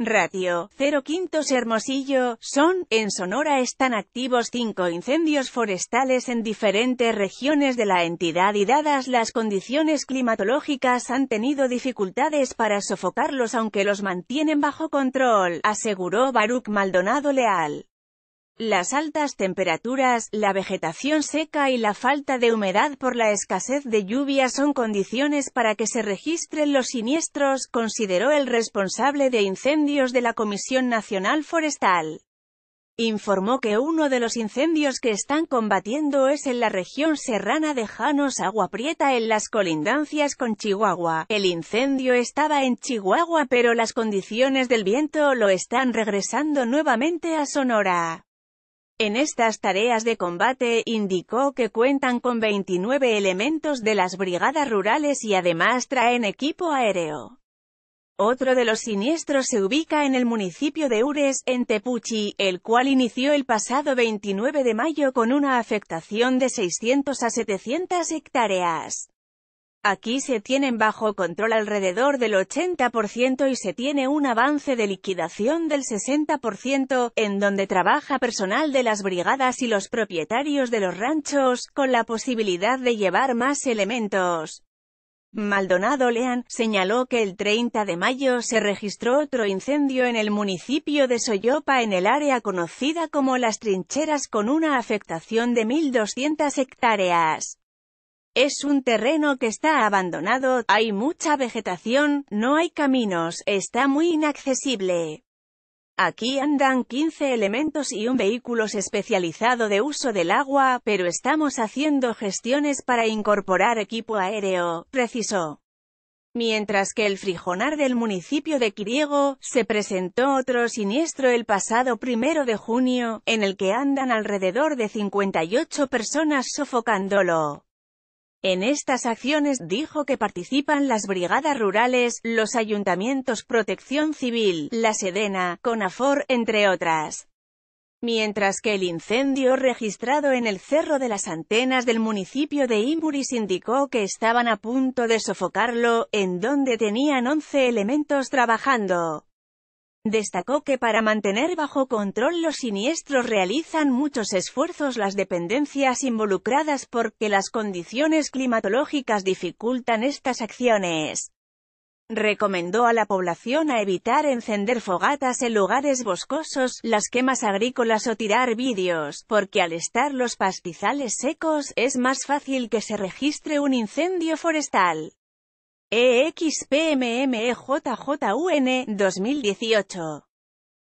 Ratio, 0 Quintos Hermosillo, son, en Sonora están activos cinco incendios forestales en diferentes regiones de la entidad y dadas las condiciones climatológicas han tenido dificultades para sofocarlos aunque los mantienen bajo control, aseguró Baruch Maldonado Leal. Las altas temperaturas, la vegetación seca y la falta de humedad por la escasez de lluvia son condiciones para que se registren los siniestros, consideró el responsable de incendios de la Comisión Nacional Forestal. Informó que uno de los incendios que están combatiendo es en la región serrana de Janos Agua Prieta en las colindancias con Chihuahua. El incendio estaba en Chihuahua pero las condiciones del viento lo están regresando nuevamente a Sonora. En estas tareas de combate, indicó que cuentan con 29 elementos de las brigadas rurales y además traen equipo aéreo. Otro de los siniestros se ubica en el municipio de Ures, en Tepuchi, el cual inició el pasado 29 de mayo con una afectación de 600 a 700 hectáreas. Aquí se tienen bajo control alrededor del 80% y se tiene un avance de liquidación del 60%, en donde trabaja personal de las brigadas y los propietarios de los ranchos, con la posibilidad de llevar más elementos. Maldonado Lean señaló que el 30 de mayo se registró otro incendio en el municipio de Soyopa en el área conocida como Las Trincheras con una afectación de 1.200 hectáreas. Es un terreno que está abandonado, hay mucha vegetación, no hay caminos, está muy inaccesible. Aquí andan 15 elementos y un vehículo especializado de uso del agua, pero estamos haciendo gestiones para incorporar equipo aéreo, precisó. Mientras que el frijonar del municipio de Quiriego, se presentó otro siniestro el pasado primero de junio, en el que andan alrededor de 58 personas sofocándolo. En estas acciones dijo que participan las brigadas rurales, los ayuntamientos Protección Civil, la Sedena, CONAFOR, entre otras. Mientras que el incendio registrado en el Cerro de las Antenas del municipio de Imburis indicó que estaban a punto de sofocarlo, en donde tenían 11 elementos trabajando. Destacó que para mantener bajo control los siniestros realizan muchos esfuerzos las dependencias involucradas porque las condiciones climatológicas dificultan estas acciones. Recomendó a la población a evitar encender fogatas en lugares boscosos, las quemas agrícolas o tirar vidrios, porque al estar los pastizales secos, es más fácil que se registre un incendio forestal. EXPMMEJJUN 2018